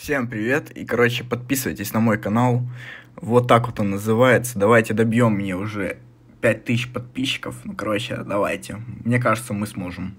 Всем привет, и короче подписывайтесь на мой канал, вот так вот он называется, давайте добьем мне уже 5000 подписчиков, ну короче давайте, мне кажется мы сможем.